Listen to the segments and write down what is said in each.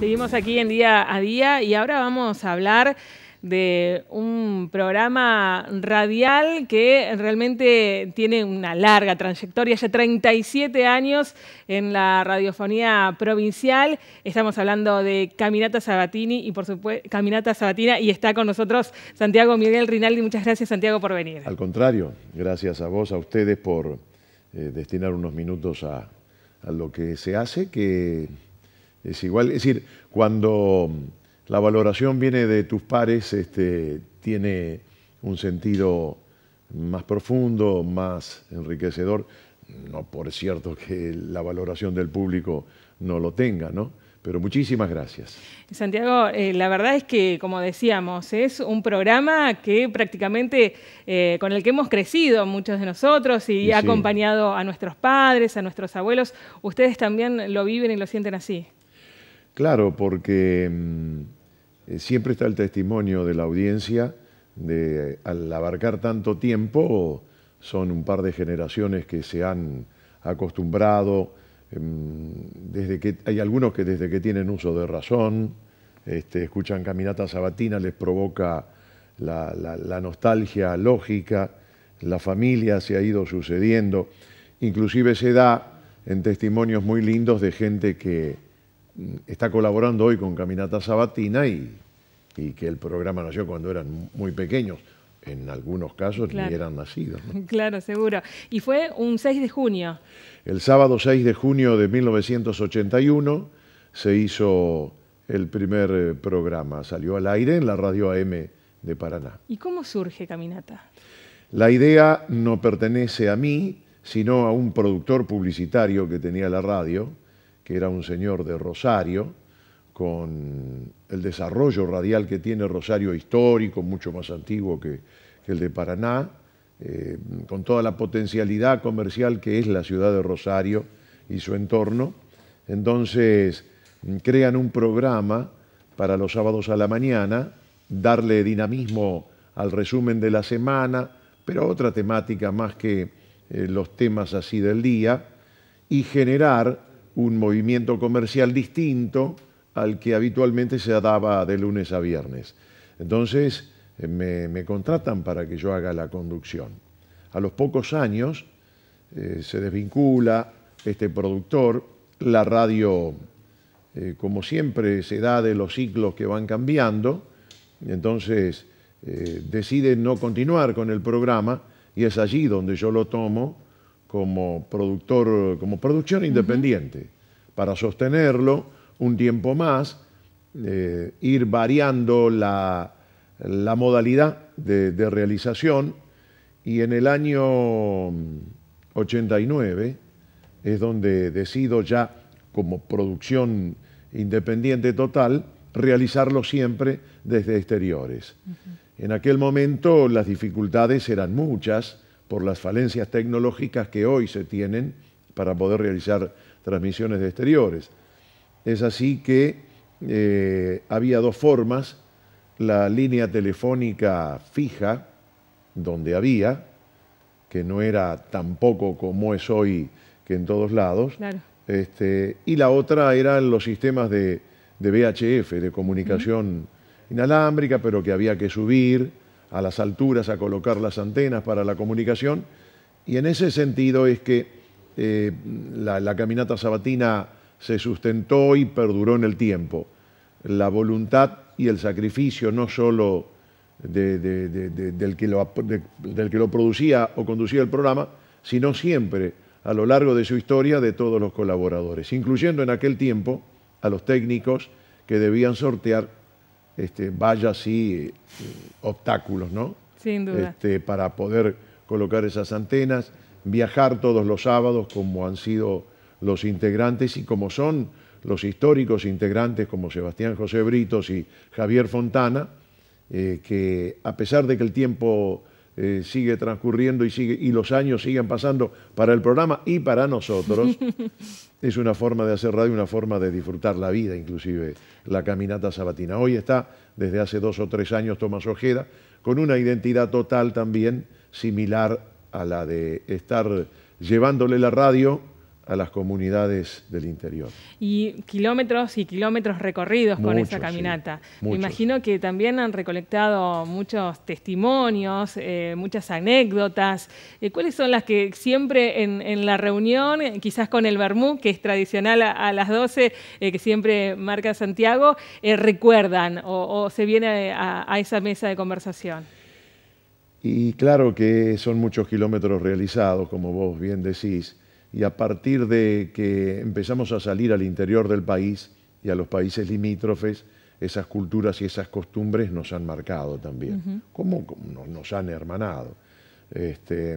Seguimos aquí en Día a Día y ahora vamos a hablar de un programa radial que realmente tiene una larga trayectoria, ya 37 años en la radiofonía provincial. Estamos hablando de Caminata Sabatini y por supuesto Caminata Sabatina y está con nosotros Santiago Miguel Rinaldi. Muchas gracias Santiago por venir. Al contrario, gracias a vos, a ustedes por eh, destinar unos minutos a, a lo que se hace, que es igual, es decir, cuando mm, la valoración viene de tus pares, este, tiene un sentido más profundo, más enriquecedor. No por cierto que la valoración del público no lo tenga, ¿no? Pero muchísimas gracias. Santiago, eh, la verdad es que, como decíamos, es un programa que prácticamente eh, con el que hemos crecido muchos de nosotros y, ha acompañado a nuestros padres, a nuestros abuelos. Ustedes también lo viven y lo sienten así. Claro, porque mm, eh, siempre está el testimonio de la audiencia, de, eh, al abarcar tanto tiempo, son un par de generaciones que se han acostumbrado, em, desde que, hay algunos que desde que tienen uso de razón, este, escuchan caminata sabatina, les provoca la nostalgia lógica, la familia se ha ido sucediendo, inclusive se da en testimonios muy lindos de gente que está colaborando hoy con Caminata Sabatina y, que el programa nació cuando eran muy pequeños. En algunos casos ni eran nacidos. Claro, seguro. Y fue un 6 de junio. El sábado 6 de junio de 1981 se hizo el primer eh, programa. Salió al aire en la radio AM de Paraná. ¿Y cómo surge Caminata? La idea no pertenece a mí, sino a un productor publicitario que tenía la radio, que era un señor de Rosario, con el desarrollo radial que tiene Rosario histórico, mucho más antiguo que, el de Paraná, eh, con toda la potencialidad comercial que es la ciudad de Rosario y su entorno. Entonces, mm, crean un programa para los sábados a la mañana, darle dinamismo al resumen de la semana, pero otra temática más que eh, los temas así del día, y generar un movimiento comercial distinto al que habitualmente se daba de lunes a viernes. Entonces eh, me, contratan para que yo haga la conducción. A los pocos años eh, se desvincula este productor, la radio, eh, como siempre, se da de los ciclos que van cambiando, entonces decide no continuar con el programa y es allí donde yo lo tomo como productor, como producción independiente, para sostenerlo un tiempo más, eh, ir variando la, modalidad de, realización y en el año 89 mm, es donde decido ya como producción independiente total realizarlo siempre desde exteriores. En aquel momento las dificultades eran muchas, por las falencias tecnológicas que hoy se tienen para poder realizar transmisiones de exteriores. Es así que eh, había dos formas, la línea telefónica fija, donde había, que no era tampoco como es hoy que en todos lados, este, y la otra eran los sistemas de, VHF, de comunicación inalámbrica, pero que había que subir a las alturas a colocar las antenas para la comunicación. Y en ese sentido es que eh, la, caminata sabatina se sustentó y perduró en el tiempo. La voluntad y el sacrificio no solo del, que del que lo producía o conducía el programa, sino siempre a lo largo de su historia de todos los colaboradores, incluyendo en aquel tiempo a los técnicos que debían sortear este, vaya así eh, obstáculos, ¿no? Sin duda. Este, para poder colocar esas antenas, viajar todos los sábados como han sido los integrantes y como son los históricos integrantes como Sebastián José Britos y Javier Fontana, eh, que a pesar de que el tiempo eh, sigue transcurriendo y, sigue, y los años siguen pasando para el programa y para nosotros. es una forma de hacer radio, una forma de disfrutar la vida, inclusive la caminata sabatina. Hoy está, desde hace dos o tres años, Tomás Ojeda, con una identidad total también similar a la de estar llevándole la radio a las comunidades del interior. Y kilómetros y kilómetros recorridos con esa caminata. Me imagino que también han recolectado muchos testimonios, eh, muchas anécdotas. Eh, ¿Cuáles son las que siempre en, la reunión, quizás con el Bermú, que es tradicional a, las 12, eh, que siempre marca Santiago, recuerdan o, se viene a esa mesa de conversación? Y claro que son muchos kilómetros realizados, como vos bien decís y a partir de que empezamos a salir al interior del país y a los países limítrofes, esas culturas y esas costumbres nos han marcado también, como nos han hermanado. Este,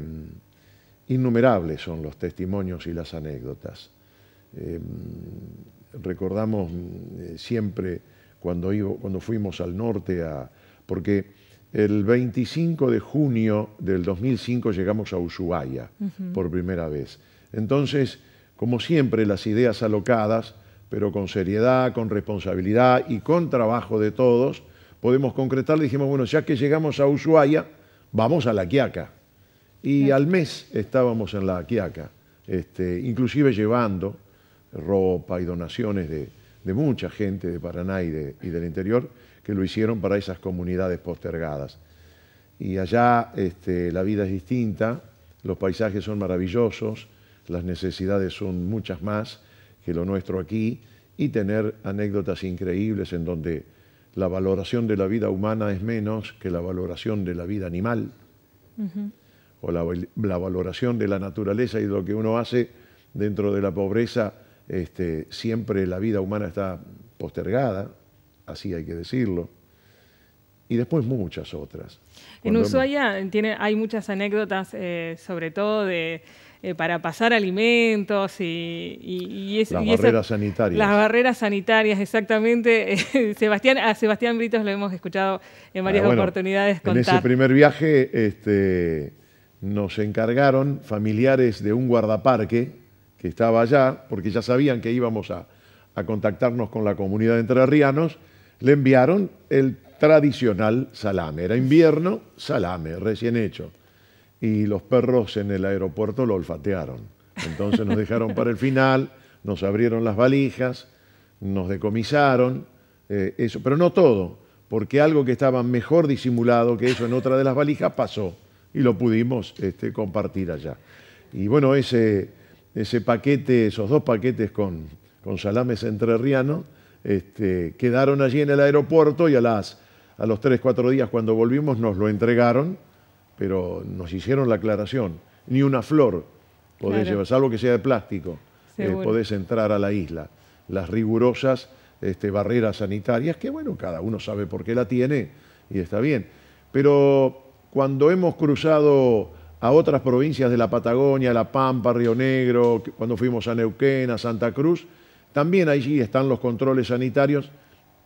innumerables son los testimonios y las anécdotas. Em, recordamos eh, siempre cuando, fuimos al norte, a, porque el 25 de junio del 2005 llegamos a Ushuaia por primera vez. Entonces, como siempre, las ideas alocadas, pero con seriedad, con responsabilidad y con trabajo de todos, podemos concretar. Dijimos, bueno, ya que llegamos a Ushuaia, vamos a La Quiaca. Y al mes estábamos en La Quiaca, este, inclusive llevando ropa y donaciones de, mucha gente de Paraná y, del interior que lo hicieron para esas comunidades postergadas. Y allá este, la vida es distinta, los paisajes son maravillosos, las necesidades son muchas más que lo nuestro aquí, y tener anécdotas increíbles en donde la valoración de la vida humana es menos que la valoración de la vida animal, o la, valoración de la naturaleza y lo que uno hace dentro de la pobreza, este, siempre la vida humana está postergada, así hay que decirlo y después muchas otras. en Ushuaia tiene, hay muchas anécdotas, eh, sobre todo de, eh, para pasar alimentos y, y, las barreras sanitarias. Las barreras sanitarias, exactamente. Sebastián, a Sebastián Britos lo hemos escuchado en ah, varias oportunidades contar. En ese primer viaje este, nos encargaron familiares de un guardaparque que estaba allá, porque ya sabían que íbamos a, a contactarnos con la comunidad de entrerrianos, le enviaron el tradicional salame. Era invierno, salame, recién hecho y los perros en el aeropuerto lo olfatearon. Entonces nos dejaron para el final, nos abrieron las valijas, nos decomisaron, eh, eso, pero no todo, porque algo que estaba mejor disimulado que eso en otra de las valijas pasó y lo pudimos este, compartir allá. Y bueno, ese, ese paquete, esos dos paquetes con, con salames entrerriano, este, quedaron allí en el aeropuerto y a, las, a los tres, cuatro días cuando volvimos nos lo entregaron pero nos hicieron la aclaración. Ni una flor podés llevar, salvo que sea de plástico, eh, podés entrar a la isla. Las rigurosas este, barreras sanitarias, que bueno, cada uno sabe por qué la tiene y está bien. Pero cuando hemos cruzado a otras provincias de la Patagonia, La Pampa, Río Negro, cuando fuimos a Neuquén, a Santa Cruz, también allí están los controles sanitarios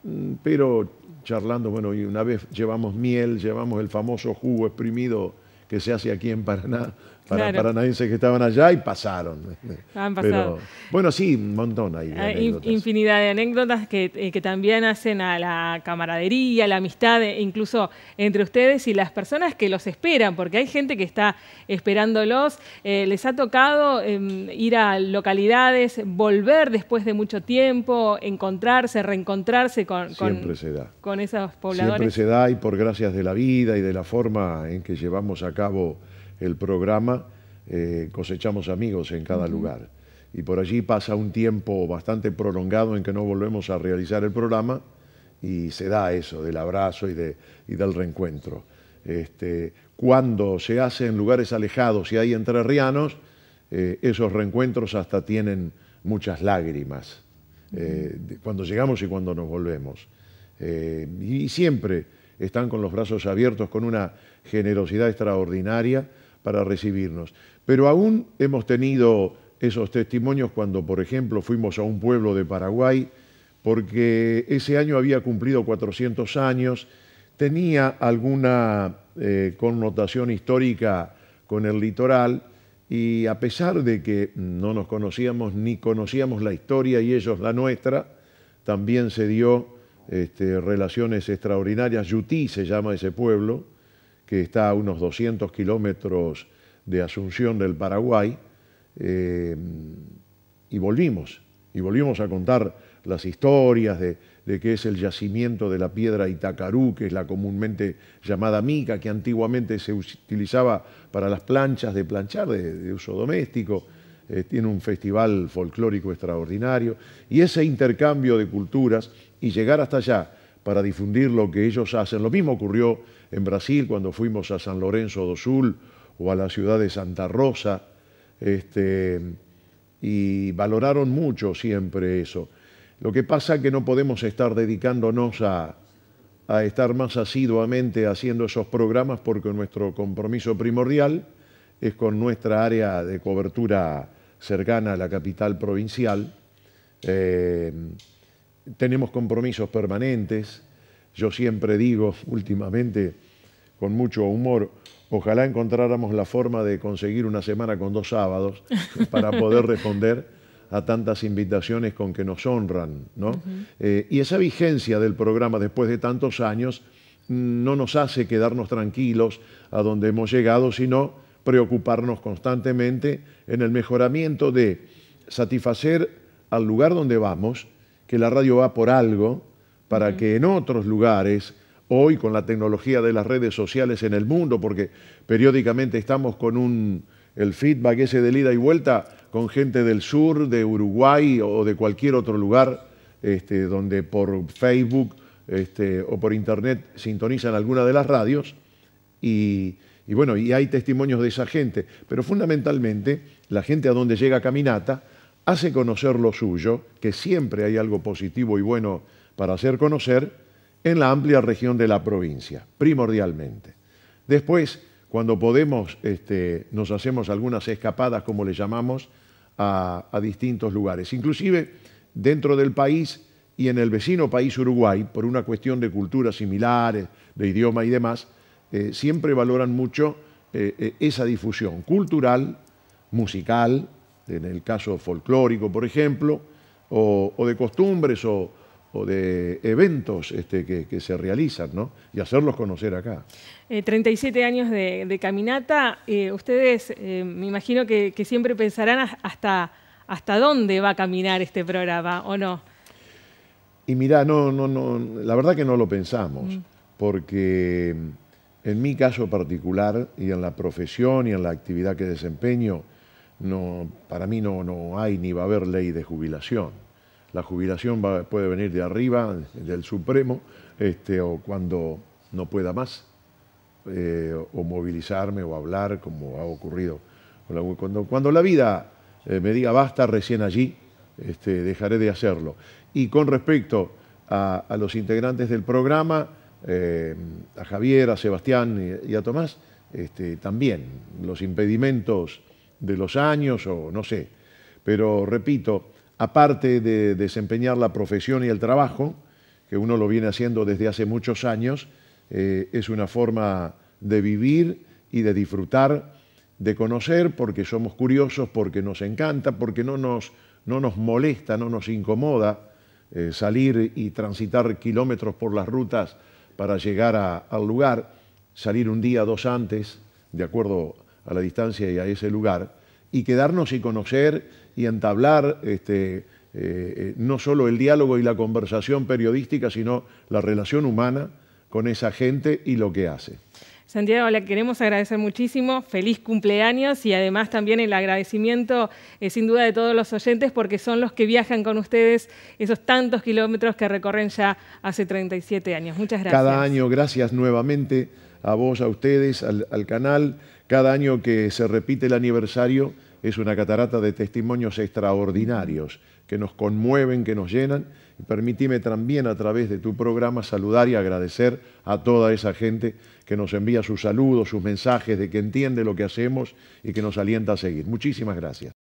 Mm, pero charlando, bueno, y una vez llevamos miel, llevamos el famoso jugo exprimido que se hace aquí en Paraná, para, nadie que estaban allá y pasaron. Han pasado. bueno, sí, un montón ahí. Ah, infinidad de anécdotas eh, que, también hacen a la camaradería, la amistad, eh, incluso entre ustedes y las personas que los esperan, porque hay gente que está esperándolos. Eh, les ha tocado em, ir a localidades, volver después de mucho tiempo, encontrarse, reencontrarse con, Siempre con, se da. con esos pobladores. Siempre se da y por gracias de la vida y de la forma en que llevamos a cabo el programa eh, Cosechamos Amigos en cada lugar. Y por allí pasa un tiempo bastante prolongado en que no volvemos a realizar el programa y se da eso, del abrazo y, del reencuentro. Este, cuando se hace en lugares alejados y hay entrerrianos, eh, esos reencuentros hasta tienen muchas lágrimas, eh, cuando llegamos y cuando nos volvemos. y siempre están con los brazos abiertos, con una generosidad extraordinaria para recibirnos. Pero aún hemos tenido esos testimonios cuando, por ejemplo, fuimos a un pueblo de Paraguay, porque ese año había cumplido 400 años, tenía alguna eh, connotación histórica con el litoral, y a pesar de que no nos conocíamos ni conocíamos la historia y ellos la nuestra, también se dio este, relaciones extraordinarias. Yutí se llama ese pueblo, que está a unos 200 kilómetros de Asunción del Paraguay, eh, y volvimos, y volvimos a contar las historias de, que qué es el yacimiento de la piedra Itacarú, que es la comúnmente llamada mica, que antiguamente se utilizaba para las planchas de planchar de, uso doméstico. Eh, tiene un festival folclórico extraordinario. Y ese intercambio de culturas y llegar hasta allá para difundir lo que ellos hacen. Lo mismo ocurrió en Brasil cuando fuimos a San Lorenzo do Sul o a la ciudad de Santa Rosa, este, y valoraron mucho siempre eso. Lo que pasa es que no podemos estar dedicándonos a, estar más asiduamente haciendo esos programas porque nuestro compromiso primordial es con nuestra área de cobertura cercana a la capital provincial. Eh, tenemos compromisos permanentes, yo siempre digo últimamente, con mucho humor, ojalá encontráramos la forma de conseguir una semana con dos sábados para poder responder a tantas invitaciones con que nos honran. Eh, y esa vigencia del programa después de tantos años no nos hace quedarnos tranquilos a donde hemos llegado, sino preocuparnos constantemente en el mejoramiento de satisfacer al lugar donde vamos, que la radio va por algo, para que en otros lugares, hoy con la tecnología de las redes sociales en el mundo, porque periódicamente estamos con el feedback ese del ida y vuelta con gente del sur, de Uruguay o de cualquier otro lugar, este, donde por Facebook este, o por internet sintonizan alguna de las radios y, bueno, y hay testimonios de esa gente, pero fundamentalmente la gente a donde llega Caminata hace conocer lo suyo, que siempre hay algo positivo y bueno para hacer conocer en la amplia región de la provincia, primordialmente. Después, cuando podemos, este, nos hacemos algunas escapadas, como le llamamos, a, distintos lugares, inclusive dentro del país y en el vecino país Uruguay, por una cuestión de culturas similares, de idioma y demás, eh, siempre valoran mucho eh, eh, esa difusión cultural, musical, en el caso folclórico, por ejemplo, o, o de costumbres o, o de eventos este, que, se realizan, ¿no? Y hacerlos conocer acá. 37 eh, años de, caminata, eh, ustedes eh, me imagino que, siempre pensarán hasta, hasta dónde va a caminar este programa, ¿o no? Y mirá, no, no, la verdad que no lo pensamos, mm. porque mm, en mi caso particular y en la profesión y en la actividad que desempeño, no, para mí no hay ni va a haber ley de jubilación la jubilación puede venir de arriba, del Supremo, este, o cuando no pueda más, eh, o, movilizarme o hablar como ha ocurrido. Cuando, cuando la vida eh, me diga basta, recién allí este, dejaré de hacerlo. Y con respecto a, los integrantes del programa, eh, a Javier, a Sebastián y, a Tomás, este, también los impedimentos de los años o no sé. Pero repito, aparte de desempeñar la profesión y el trabajo, que uno lo viene haciendo desde hace muchos años, eh, es una forma de vivir y de disfrutar, de conocer, porque somos curiosos, porque nos encanta, porque no nos, molesta, no nos incomoda eh, salir y transitar kilómetros por las rutas para llegar al lugar, salir un día, dos antes, de acuerdo a la distancia y a ese lugar, y quedarnos y conocer y entablar este, eh, eh, no solo el diálogo y la conversación periodística, sino la relación humana con esa gente y lo que hace. Santiago, le queremos agradecer muchísimo, feliz cumpleaños y además también el agradecimiento eh, sin duda de todos los oyentes porque son los que viajan con ustedes esos tantos kilómetros que recorren ya hace 37 años. Muchas gracias. Cada año, gracias nuevamente a vos, a ustedes, al canal. Cada año que se repite el aniversario es una catarata de testimonios extraordinarios que nos conmueven, que nos llenan. Y también a través de tu programa saludar y agradecer a toda esa gente que nos envía sus saludos, sus mensajes, de que entiende lo que hacemos y que nos alienta a seguir. Muchísimas gracias.